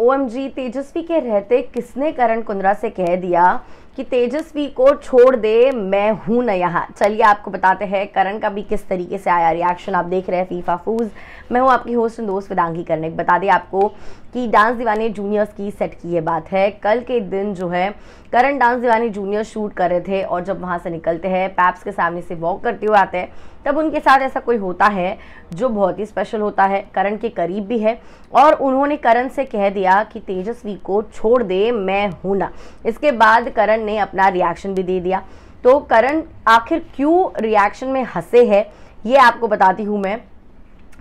ओ तेजस्वी के रहते किसने करण कुंद्रा से कह दिया कि तेजस्वी को छोड़ दे मैं हूं ना यहाँ चलिए आपको बताते हैं करण का भी किस तरीके से आया रिएक्शन आप देख रहे हैं फीफा फूज मैं हूं आपकी होस्ट एंड दोस्त वेदांगी करने बता दें आपको कि डांस दीवाने जूनियर्स की सेट की ये बात है कल के दिन जो है Karan dance Deewane junior shoot कर रहे थे और जब वहाँ से निकलते हैं पैप्स के सामने से वॉक करते हुए आते हैं तब उनके साथ ऐसा कोई होता है जो बहुत ही स्पेशल होता है करण के करीब भी है और उन्होंने करण से कह दिया कि तेजस्वी को छोड़ दे मैं हूं ना इसके बाद करण करण ने अपना रिएक्शन भी दे दिया तो करण आखिर क्यों रिएक्शन में हंसे है ये आपको बताती हूँ मैं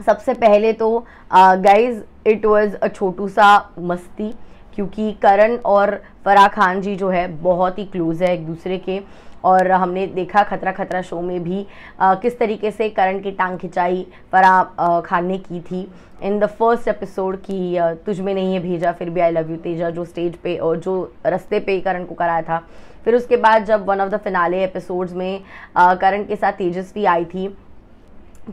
सबसे पहले तो गाइज इट वॉज़ अ छोटू सा मस्ती क्योंकि करण और फराह खान जी जो है बहुत ही क्लोज़ है एक दूसरे के और हमने देखा खतरा खतरा शो में भी आ, किस तरीके से करण की टांग खिंचाई परा खान ने की थी इन द फर्स्ट एपिसोड की तुझ में नहीं है भेजा फिर भी आई लव यू तेजा जो स्टेज पे और जो रस्ते पे करण को कराया था फिर उसके बाद जब one of the finale episodes में करण के साथ तेजस्वी आई थी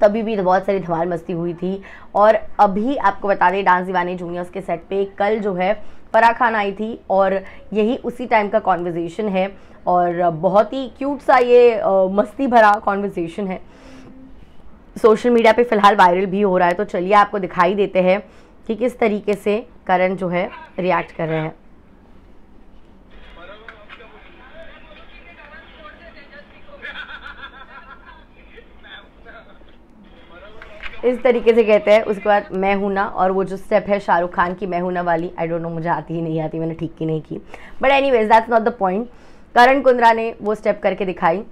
तभी भी तो बहुत सारी धमाल मस्ती हुई थी और अभी आपको बता दें डांस दीवाने जूनियर्स के सेट पे कल जो है परा खान आई थी और यही उसी टाइम का कॉन्वर्जेसन है और बहुत ही क्यूट सा ये आ, मस्ती भरा कॉन्वर्जेसन है सोशल मीडिया पे फ़िलहाल वायरल भी हो रहा है तो चलिए आपको दिखाई देते हैं कि किस तरीके से करण जो है रिएक्ट कर रहे हैं इस तरीके से कहते हैं उसके बाद मैं हूं ना और वो जो स्टेप है शाहरुख खान की मैं हूं ना वाली आई डोंट नो मुझे आती ही नहीं आती मैंने ठीक की नहीं की but anyways that's not the point Karan Kundra ने वो स्टेप करके दिखाई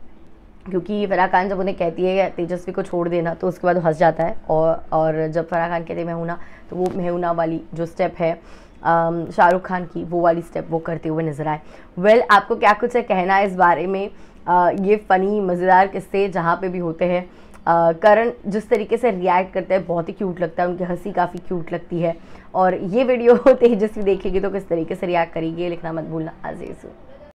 क्योंकि फराह खान जब उन्हें कहती है तेजस्वी को छोड़ देना तो उसके बाद हंस जाता है और और जब फराह खान कहते हैं मैं हूं ना तो वो मैं हूं ना वाली जो स्टेप है um, शाहरुख खान की वो वाली स्टेप वो करते हुए नजर आए वेल well, आपको क्या कुछ है कहना है इस बारे में आ, uh, ये फ़नी मज़ेदार किस्से जहाँ पे भी होते हैं करण जिस तरीके से रिएक्ट करते हैं बहुत ही क्यूट लगता है उनकी हंसी काफ़ी क्यूट लगती है और ये वीडियो तेजस्वी देखेगी तो किस तरीके से रिएक्ट करेगी लिखना मत भूलना आजीज़